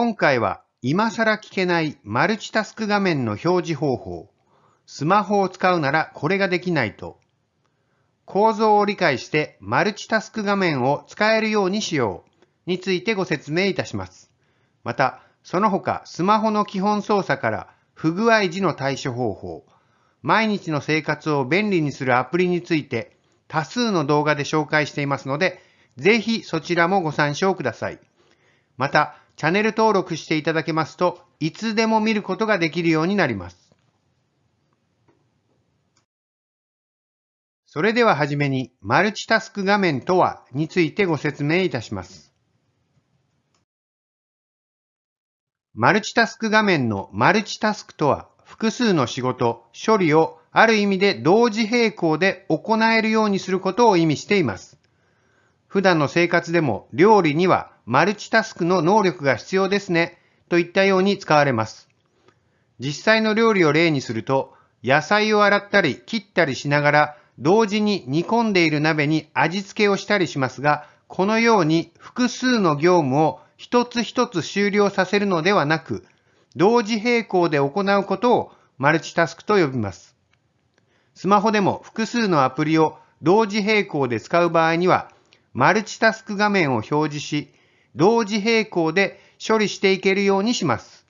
今回は今更聞けないマルチタスク画面の表示方法、スマホを使うならこれができないと、構造を理解してマルチタスク画面を使えるようにしようについてご説明いたします。また、その他スマホの基本操作から不具合時の対処方法、毎日の生活を便利にするアプリについて多数の動画で紹介していますので、ぜひそちらもご参照ください。また、チャンネル登録していただけますと、いつでも見ることができるようになります。それでははじめに、マルチタスク画面とはについてご説明いたします。マルチタスク画面のマルチタスクとは、複数の仕事、処理をある意味で同時並行で行えるようにすることを意味しています。普段の生活でも料理にはマルチタスクの能力が必要ですね、といったように使われます。実際の料理を例にすると、野菜を洗ったり切ったりしながら、同時に煮込んでいる鍋に味付けをしたりしますが、このように複数の業務を一つ一つ終了させるのではなく、同時並行で行うことをマルチタスクと呼びます。スマホでも複数のアプリを同時並行で使う場合には、マルチタスク画面を表示し、同時並行で処理していけるようにします。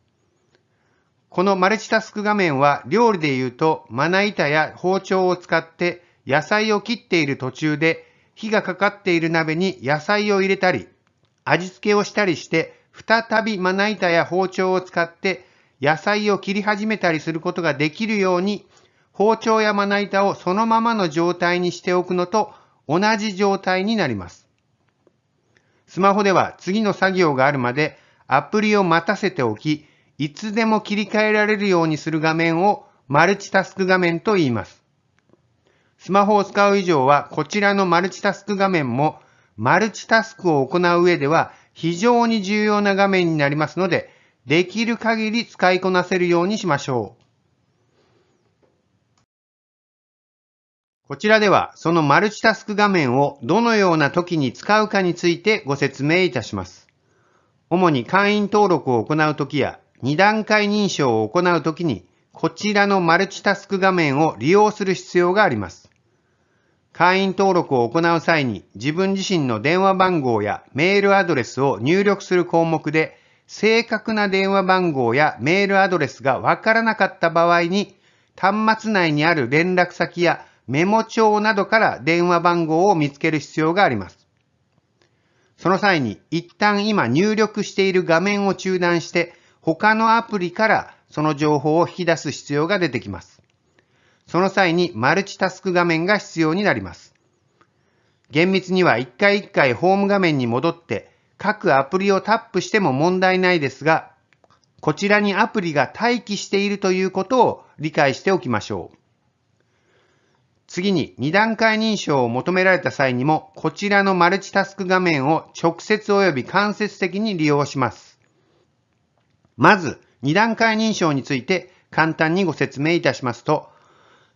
このマルチタスク画面は料理で言うとまな板や包丁を使って野菜を切っている途中で火がかかっている鍋に野菜を入れたり味付けをしたりして再びまな板や包丁を使って野菜を切り始めたりすることができるように包丁やまな板をそのままの状態にしておくのと同じ状態になります。スマホでは次の作業があるまでアプリを待たせておき、いつでも切り替えられるようにする画面をマルチタスク画面と言います。スマホを使う以上はこちらのマルチタスク画面もマルチタスクを行う上では非常に重要な画面になりますので、できる限り使いこなせるようにしましょう。こちらではそのマルチタスク画面をどのような時に使うかについてご説明いたします。主に会員登録を行う時や2段階認証を行う時にこちらのマルチタスク画面を利用する必要があります。会員登録を行う際に自分自身の電話番号やメールアドレスを入力する項目で正確な電話番号やメールアドレスがわからなかった場合に端末内にある連絡先やメモ帳などから電話番号を見つける必要があります。その際に一旦今入力している画面を中断して他のアプリからその情報を引き出す必要が出てきます。その際にマルチタスク画面が必要になります。厳密には一回一回ホーム画面に戻って各アプリをタップしても問題ないですが、こちらにアプリが待機しているということを理解しておきましょう。次に2段階認証を求められた際にも、こちらのマルチタスク画面を直接及び間接的に利用します。まず、2段階認証について簡単にご説明いたしますと、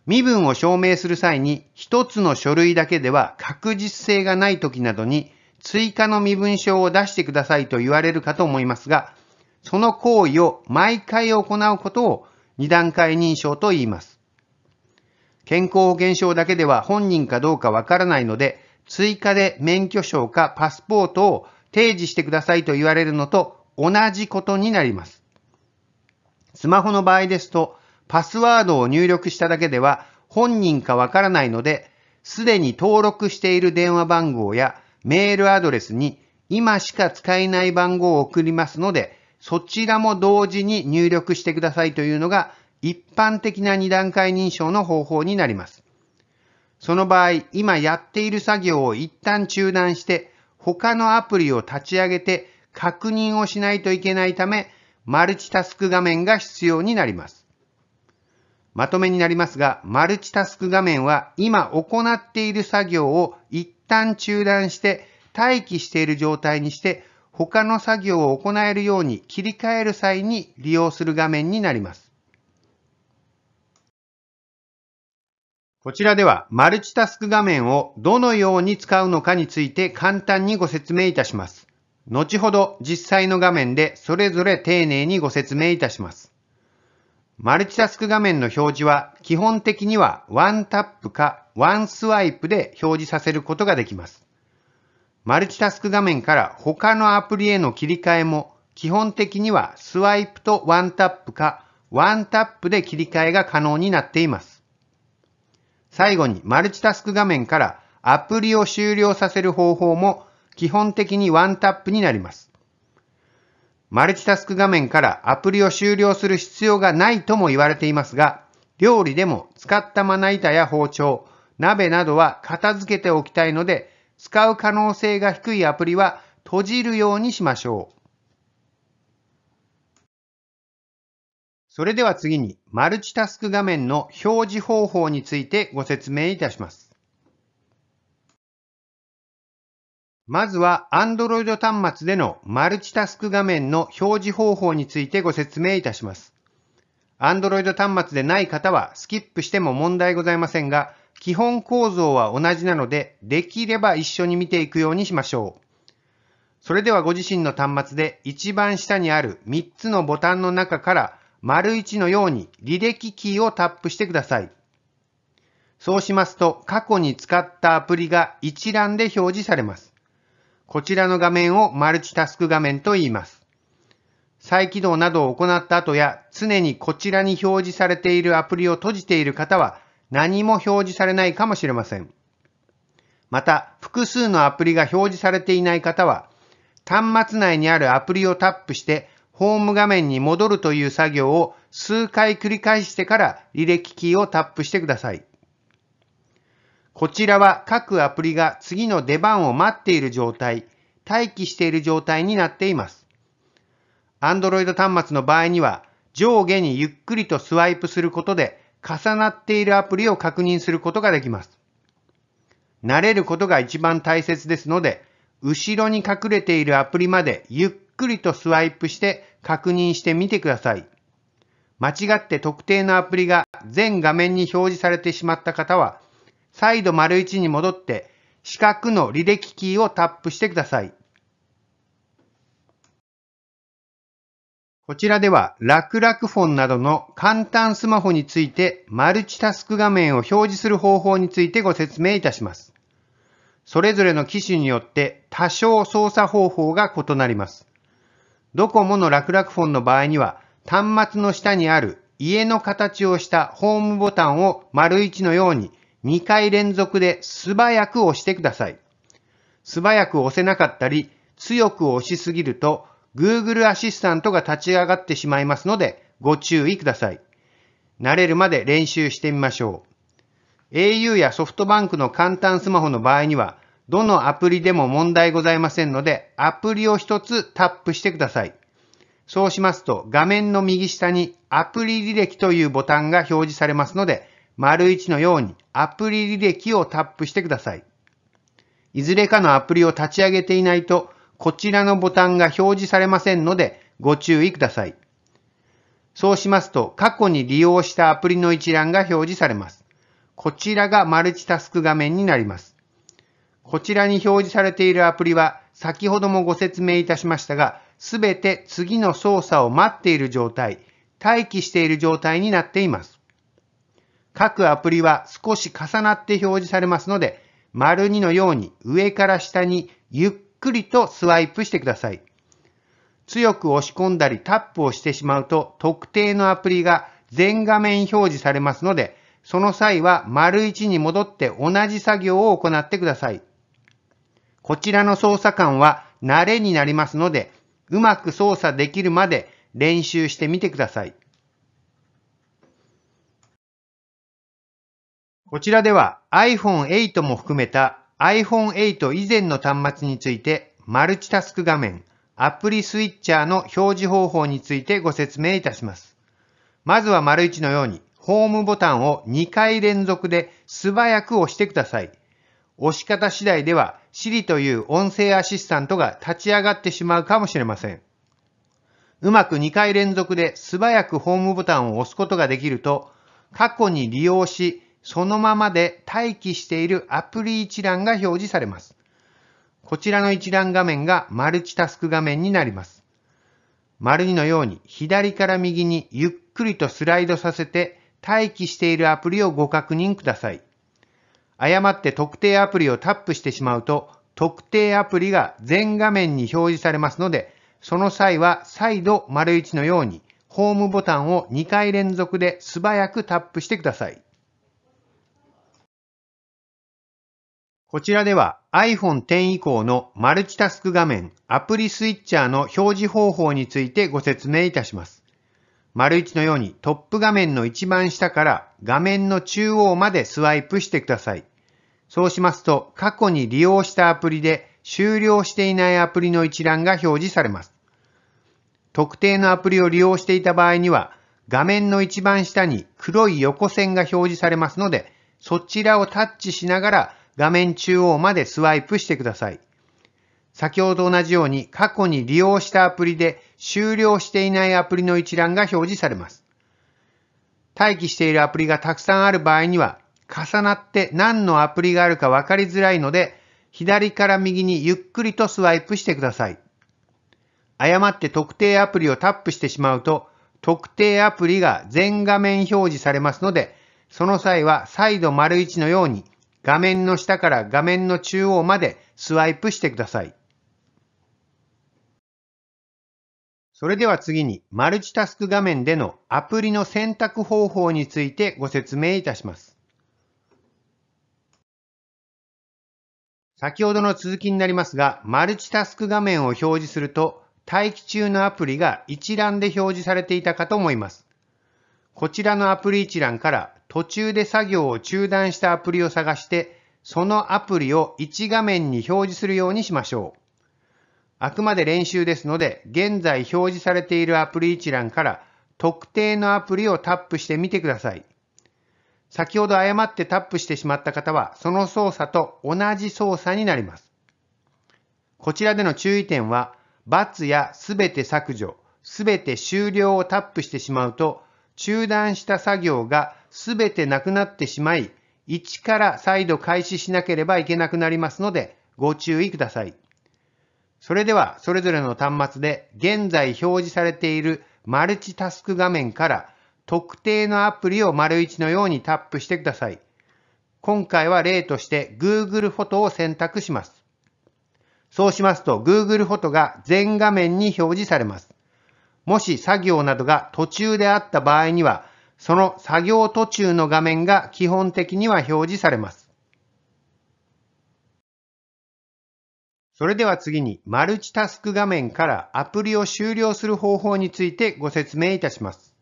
身分を証明する際に1つの書類だけでは確実性がない時などに追加の身分証を出してくださいと言われるかと思いますが、その行為を毎回行うことを2段階認証と言います。健康保険証だけでは本人かどうかわからないので、追加で免許証かパスポートを提示してくださいと言われるのと同じことになります。スマホの場合ですと、パスワードを入力しただけでは本人かわからないので、すでに登録している電話番号やメールアドレスに今しか使えない番号を送りますので、そちらも同時に入力してくださいというのが一般的な二段階認証の方法になります。その場合、今やっている作業を一旦中断して、他のアプリを立ち上げて確認をしないといけないため、マルチタスク画面が必要になります。まとめになりますが、マルチタスク画面は今行っている作業を一旦中断して待機している状態にして他の作業を行えるように切り替える際に利用する画面になります。こちらではマルチタスク画面をどのように使うのかについて簡単にご説明いたします。後ほど実際の画面でそれぞれ丁寧にご説明いたします。マルチタスク画面の表示は基本的にはワンタップかワンスワイプで表示させることができます。マルチタスク画面から他のアプリへの切り替えも基本的にはスワイプとワンタップかワンタップで切り替えが可能になっています。最後にマルチタスク画面からアプリを終了させる方法も基本的にワンタップになります。マルチタスク画面からアプリを終了する必要がないとも言われていますが、料理でも使ったまな板や包丁、鍋などは片付けておきたいので、使う可能性が低いアプリは閉じるようにしましょう。それでは次に、マルチタスク画面の表示方法についてご説明いたします。まずは、Android 端末でのマルチタスク画面の表示方法についてご説明いたします。Android 端末でない方はスキップしても問題ございませんが、基本構造は同じなので、できれば一緒に見ていくようにしましょう。それではご自身の端末で一番下にある3つのボタンの中から丸1のように履歴キーをタップしてください。そうしますと、過去に使ったアプリが一覧で表示されます。こちらの画面をマルチタスク画面と言います。再起動などを行った後や、常にこちらに表示されているアプリを閉じている方は、何も表示されないかもしれません。また、複数のアプリが表示されていない方は、端末内にあるアプリをタップして、ホーム画面に戻るという作業を数回繰り返してから履歴キーをタップしてください。こちらは各アプリが次の出番を待っている状態、待機している状態になっています。Android 端末の場合には上下にゆっくりとスワイプすることで重なっているアプリを確認することができます。慣れることが一番大切ですので、後ろに隠れているアプリまでゆっくりとスワイプして確認してみてください。間違って特定のアプリが全画面に表示されてしまった方は、再度丸1に戻って四角の履歴キーをタップしてください。こちらでは、楽々フォンなどの簡単スマホについてマルチタスク画面を表示する方法についてご説明いたします。それぞれの機種によって多少操作方法が異なります。ドコモの楽々フォンの場合には、端末の下にある家の形をしたホームボタンを丸1のように2回連続で素早く押してください。素早く押せなかったり、強く押しすぎると Google アシスタントが立ち上がってしまいますのでご注意ください。慣れるまで練習してみましょう。au やソフトバンクの簡単スマホの場合にはどのアプリでも問題ございませんので、アプリを一つタップしてください。そうしますと、画面の右下にアプリ履歴というボタンが表示されますので、丸1のようにアプリ履歴をタップしてください。いずれかのアプリを立ち上げていないと、こちらのボタンが表示されませんので、ご注意ください。そうしますと、過去に利用したアプリの一覧が表示されます。こちらがマルチタスク画面になります。こちらに表示されているアプリは先ほどもご説明いたしましたが、すべて次の操作を待っている状態、待機している状態になっています。各アプリは少し重なって表示されますので、丸2のように上から下にゆっくりとスワイプしてください。強く押し込んだりタップをしてしまうと特定のアプリが全画面表示されますので、その際は丸1に戻って同じ作業を行ってください。こちらの操作感は慣れになりますので、うまく操作できるまで練習してみてください。こちらでは iPhone8 も含めた iPhone8 以前の端末についてマルチタスク画面、アプリスイッチャーの表示方法についてご説明いたします。まずは丸1のようにホームボタンを2回連続で素早く押してください。押し方次第では Siri という音声アシスタントが立ち上がってしまうかもしれません。うまく2回連続で素早くホームボタンを押すことができると、過去に利用し、そのままで待機しているアプリ一覧が表示されます。こちらの一覧画面がマルチタスク画面になります。丸2のように左から右にゆっくりとスライドさせて待機しているアプリをご確認ください。誤って特定アプリをタップしてしまうと、特定アプリが全画面に表示されますので、その際は再度丸1のように、ホームボタンを2回連続で素早くタップしてください。こちらでは iPhone X 以降のマルチタスク画面アプリスイッチャーの表示方法についてご説明いたします。丸1のようにトップ画面の一番下から画面の中央までスワイプしてください。そうしますと、過去に利用したアプリで終了していないアプリの一覧が表示されます。特定のアプリを利用していた場合には、画面の一番下に黒い横線が表示されますので、そちらをタッチしながら画面中央までスワイプしてください。先ほど同じように過去に利用したアプリで終了していないアプリの一覧が表示されます。待機しているアプリがたくさんある場合には重なって何のアプリがあるか分かりづらいので、左から右にゆっくりとスワイプしてください。誤って特定アプリをタップしてしまうと、特定アプリが全画面表示されますので、その際は再度丸1のように画面の下から画面の中央までスワイプしてください。それでは次にマルチタスク画面でのアプリの選択方法についてご説明いたします。先ほどの続きになりますが、マルチタスク画面を表示すると、待機中のアプリが一覧で表示されていたかと思います。こちらのアプリ一覧から途中で作業を中断したアプリを探して、そのアプリを1画面に表示するようにしましょう。あくまで練習ですので、現在表示されているアプリ一覧から特定のアプリをタップしてみてください。先ほど誤ってタップしてしまった方は、その操作と同じ操作になります。こちらでの注意点は、×やすべて削除、すべて終了をタップしてしまうと、中断した作業がすべてなくなってしまい、一から再度開始しなければいけなくなりますので、ご注意ください。それでは、それぞれの端末で現在表示されているマルチタスク画面から特定のアプリを丸1のようにタップしてください。今回は例として Google フォトを選択します。そうしますと Google フォトが全画面に表示されます。もし作業などが途中であった場合には、その作業途中の画面が基本的には表示されます。それでは次にマルチタスク画面からアプリを終了する方法についてご説明いたします。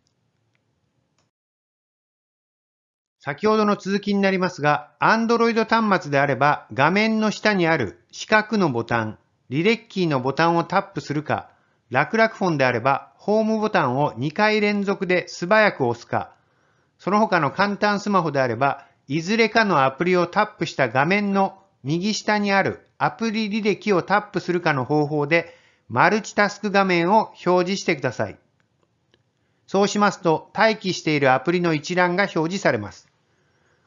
先ほどの続きになりますが、Android 端末であれば画面の下にある四角のボタン、履歴キーのボタンをタップするか、楽々フォンであればホームボタンを2回連続で素早く押すか、その他の簡単スマホであれば、いずれかのアプリをタップした画面の右下にあるアプリ履歴をタップするかの方法で、マルチタスク画面を表示してください。そうしますと、待機しているアプリの一覧が表示されます。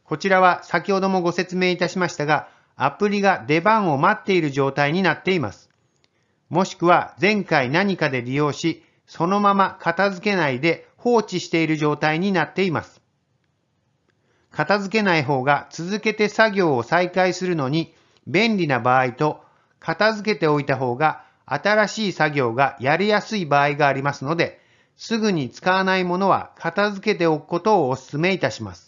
こちらは先ほどもご説明いたしましたが、アプリが出番を待っている状態になっています。もしくは前回何かで利用し、そのまま片付けないで放置している状態になっています。片付けない方が続けて作業を再開するのに便利な場合と、片付けておいた方が新しい作業がやりやすい場合がありますので、すぐに使わないものは片付けておくことをお勧めいたします。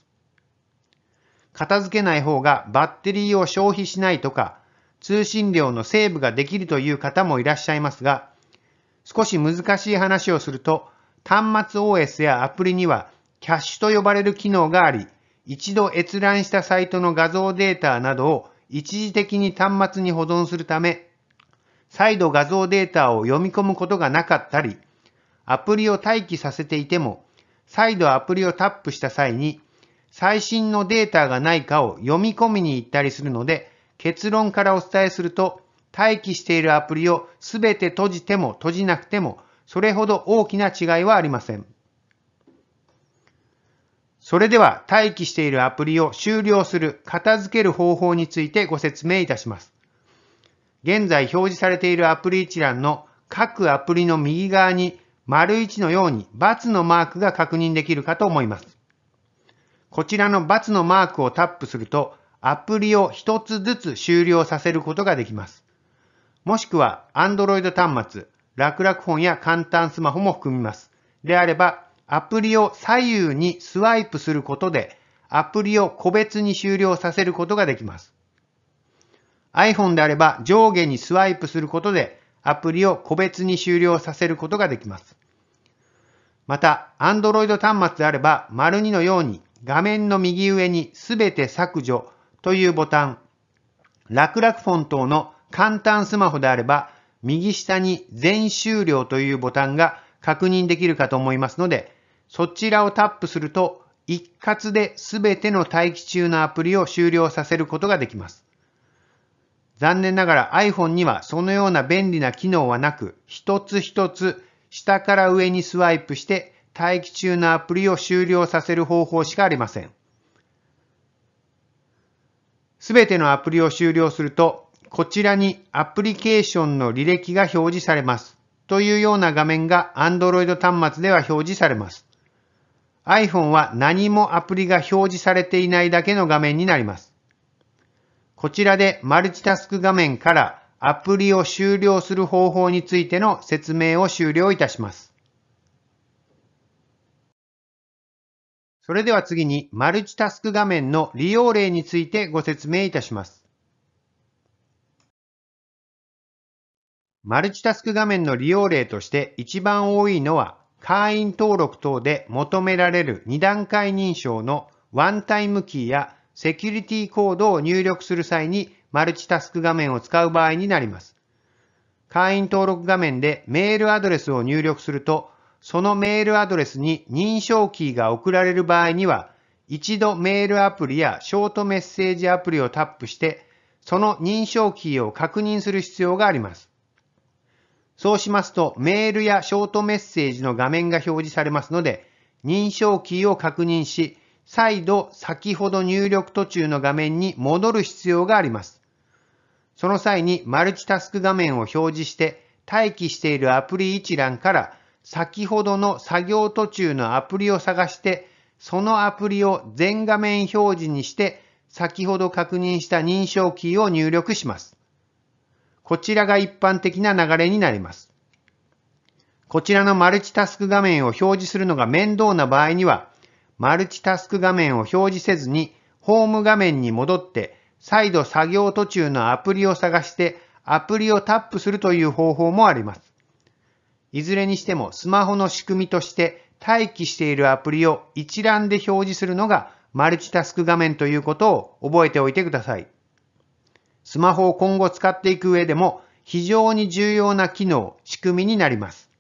片付けない方がバッテリーを消費しないとか、通信量のセーブができるという方もいらっしゃいますが、少し難しい話をすると、端末 OS やアプリにはキャッシュと呼ばれる機能があり、一度閲覧したサイトの画像データなどを一時的に端末に保存するため、再度画像データを読み込むことがなかったり、アプリを待機させていても、再度アプリをタップした際に最新のデータがないかを読み込みに行ったりするので、結論からお伝えすると、待機しているアプリをすべて閉じても閉じなくても、それほど大きな違いはありません。それでは待機しているアプリを終了する、片付ける方法についてご説明いたします。現在表示されているアプリ一覧の各アプリの右側に丸1のように×のマークが確認できるかと思います。こちらの×のマークをタップすると、アプリを一つずつ終了させることができます。もしくは、Android 端末、楽々本や簡単スマホも含みます。であれば、アプリを左右にスワイプすることで、アプリを個別に終了させることができます。iPhone であれば上下にスワイプすることで、アプリを個別に終了させることができます。また、Android 端末であれば、丸2のように画面の右上にすべて削除というボタン、楽々フォン等の簡単スマホであれば、右下に全終了というボタンが確認できるかと思いますので、そちらをタップすると、一括で全ての待機中のアプリを終了させることができます。残念ながら iPhone にはそのような便利な機能はなく、一つ一つ下から上にスワイプして待機中のアプリを終了させる方法しかありません。すべてのアプリを終了すると、こちらにアプリケーションの履歴が表示されます。というような画面が Android 端末では表示されます。iPhone は何もアプリが表示されていないだけの画面になります。こちらでマルチタスク画面からアプリを終了する方法についての説明を終了いたします。それでは次にマルチタスク画面の利用例についてご説明いたします。マルチタスク画面の利用例として一番多いのは会員登録等で求められる2段階認証のワンタイムキーやセキュリティコードを入力する際にマルチタスク画面を使う場合になります。会員登録画面でメールアドレスを入力するとそのメールアドレスに認証キーが送られる場合には、一度メールアプリやショートメッセージアプリをタップして、その認証キーを確認する必要があります。そうしますと、メールやショートメッセージの画面が表示されますので、認証キーを確認し、再度先ほど入力途中の画面に戻る必要があります。その際にマルチタスク画面を表示して、待機しているアプリ一覧から先ほどの作業途中のアプリを探して、そのアプリを全画面表示にして、先ほど確認した認証キーを入力します。こちらが一般的な流れになります。こちらのマルチタスク画面を表示するのが面倒な場合には、マルチタスク画面を表示せずに、ホーム画面に戻って、再度作業途中のアプリを探して、アプリをタップするという方法もあります。いずれにしてもスマホの仕組みとして待機しているアプリを一覧で表示するのがマルチタスク画面ということを覚えておいてください。スマホを今後使っていく上でも非常に重要な機能、仕組みになります。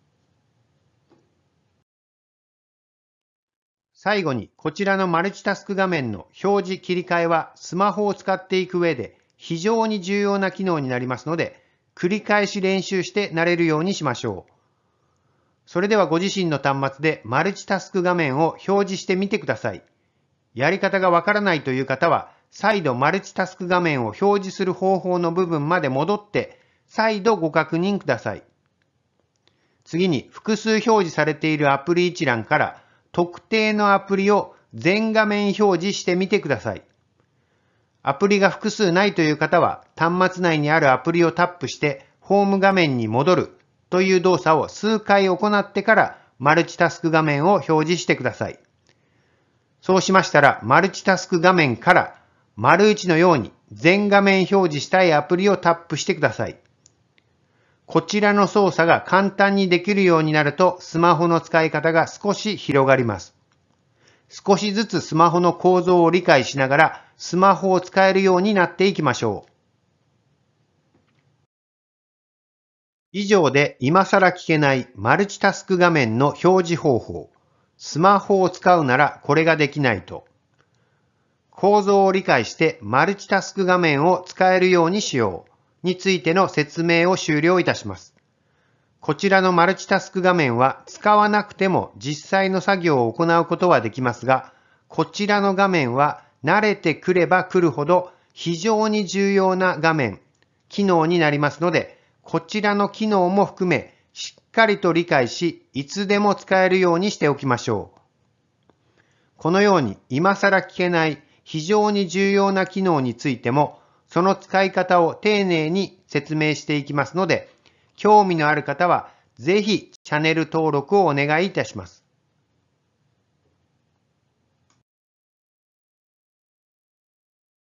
最後にこちらのマルチタスク画面の表示切り替えはスマホを使っていく上で非常に重要な機能になりますので繰り返し練習して慣れるようにしましょう。それではご自身の端末でマルチタスク画面を表示してみてください。やり方がわからないという方は、再度マルチタスク画面を表示する方法の部分まで戻って、再度ご確認ください。次に、複数表示されているアプリ一覧から、特定のアプリを全画面表示してみてください。アプリが複数ないという方は、端末内にあるアプリをタップして、ホーム画面に戻るという動作を数回行ってからマルチタスク画面を表示してください。そうしましたら、マルチタスク画面から丸1のように全画面表示したいアプリをタップしてください。こちらの操作が簡単にできるようになるとスマホの使い方が少し広がります。少しずつスマホの構造を理解しながらスマホを使えるようになっていきましょう。以上で今更聞けないマルチタスク画面の表示方法。スマホを使うならこれができないと。構造を理解してマルチタスク画面を使えるようにしようについての説明を終了いたします。こちらのマルチタスク画面は使わなくても実際の作業を行うことはできますが、こちらの画面は慣れてくればくるほど非常に重要な画面、機能になりますので、こちらの機能も含め、しっかりと理解し、いつでも使えるようにしておきましょう。このように今更聞けない非常に重要な機能についても、その使い方を丁寧に説明していきますので、興味のある方はぜひチャンネル登録をお願いいたします。